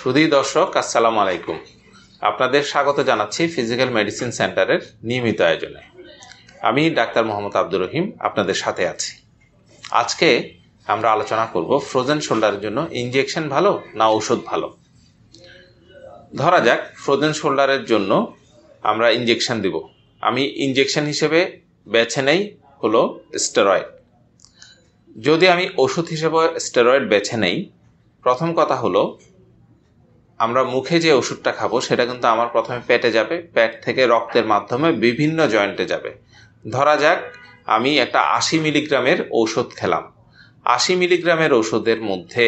সুধী দর্শক আসসালামু আলাইকুম আপনাদের স্বাগত জানাচ্ছি ফিজিক্যাল মেডিসিন সেন্টারের নিয়মিত আয়োজনে আমি ডাক্তার মোহাম্মদ আব্দুর রহিম আপনাদের সাথে আছি আজকে আমরা আলোচনা করব ফ্রোজেন শোল্ডারের জন্য ইঞ্জেকশন ভালো না ওষুধ ভালো ধরা যাক ফ্রোজেন শোল্ডারের জন্য আমরা ইঞ্জেকশন দিব আমি ইঞ্জেকশন হিসেবে বেছে নেই হলো স্টেরয়েড যদি আমি ওষুধ হিসেবে স্টেরয়েড বেছে নেই প্রথম কথা হলো আমরা মুখে যে ওষুধটা খাবো সেটা কিন্তু আমার প্রথমে পেটে যাবে পেট থেকে রক্তের মাধ্যমে বিভিন্ন জয়েন্টে যাবে ধরা যাক আমি একটা আশি মিলিগ্রামের ঔষধ খেলাম আশি মিলিগ্রামের ওষুধের মধ্যে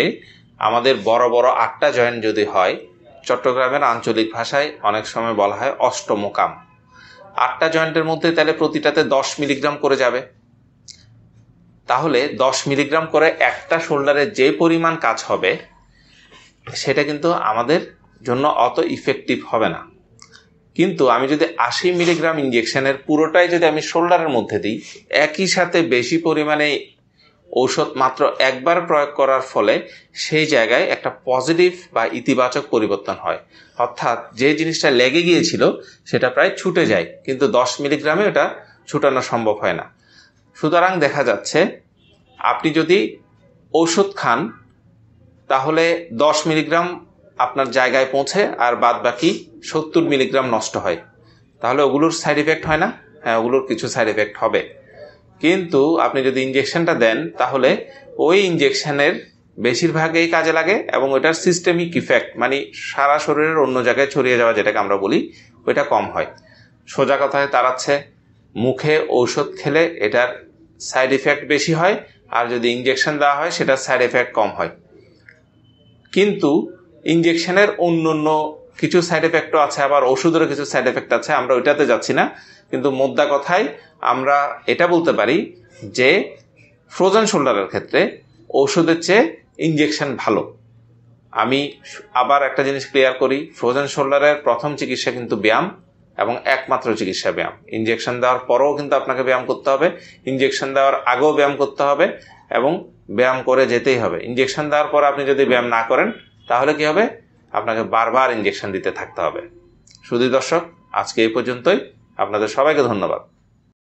আমাদের বড় বড় আটটা জয়েন্ট যদি হয় চট্টগ্রামের আঞ্চলিক ভাষায় অনেক সময় বলা হয় অষ্টমোকাম আটটা জয়েন্টের মধ্যে তাহলে প্রতিটাতে দশ মিলিগ্রাম করে যাবে তাহলে দশ মিলিগ্রাম করে একটা শোল্ডারে যে পরিমাণ কাজ হবে সেটা কিন্তু আমাদের জন্য অত ইফেক্টিভ হবে না কিন্তু আমি যদি আশি মিলিগ্রাম ইঞ্জেকশনের পুরোটাই যদি আমি শোল্ডারের মধ্যে দিই একই সাথে বেশি পরিমাণে ঔষধ মাত্র একবার প্রয়োগ করার ফলে সেই জায়গায় একটা পজিটিভ বা ইতিবাচক পরিবর্তন হয় অর্থাৎ যে জিনিসটা লেগে গিয়েছিল সেটা প্রায় ছুটে যায় কিন্তু দশ মিলিগ্রামে এটা ছুটানো সম্ভব হয় না সুতরাং দেখা যাচ্ছে আপনি যদি ঔষধ খান তাহলে দশ মিলিগ্রাম আপনার জায়গায় পৌঁছে আর বাদ বাকি সত্তর মিলিগ্রাম নষ্ট হয় তাহলে ওগুলোর সাইড এফেক্ট হয় না হ্যাঁ ওগুলোর কিছু সাইড এফেক্ট হবে কিন্তু আপনি যদি ইঞ্জেকশনটা দেন তাহলে ওই ইঞ্জেকশনের বেশিরভাগেই কাজে লাগে এবং ওইটার সিস্টেমিক ইফেক্ট মানে সারা শরীরের অন্য জায়গায় ছড়িয়ে যাওয়া যেটাকে আমরা বলি ওইটা কম হয় সোজা কথায় তাড়াচ্ছে মুখে ঔষধ খেলে এটার সাইড ইফেক্ট বেশি হয় আর যদি ইঞ্জেকশন দেওয়া হয় সেটার সাইড এফেক্ট কম হয় কিন্তু ইঞ্জেকশনের অন্য কিছু সাইড এফেক্টও আছে আবার ওষুধেরও কিছু সাইড এফেক্ট আছে আমরা ওইটাতে যাচ্ছি না কিন্তু মোদ্দা কথায় আমরা এটা বলতে পারি যে ফ্রোজেন শোল্ডারের ক্ষেত্রে ওষুধের চেয়ে ইঞ্জেকশন ভালো আমি আবার একটা জিনিস ক্লিয়ার করি ফ্রোজেন শোল্ডারের প্রথম চিকিৎসা কিন্তু ব্যায়াম এবং একমাত্র চিকিৎসা ব্যায়াম ইঞ্জেকশন দেওয়ার পরেও কিন্তু আপনাকে ব্যায়াম করতে হবে ইঞ্জেকশন দেওয়ার আগেও ব্যায়াম করতে হবে এবং ব্যায়াম করে যেতেই হবে ইঞ্জেকশন দেওয়ার পর আপনি যদি ব্যায়াম না করেন তাহলে কি হবে আপনাকে বারবার ইঞ্জেকশন দিতে থাকতে হবে শুধু দর্শক আজকে এই পর্যন্তই আপনাদের সবাইকে ধন্যবাদ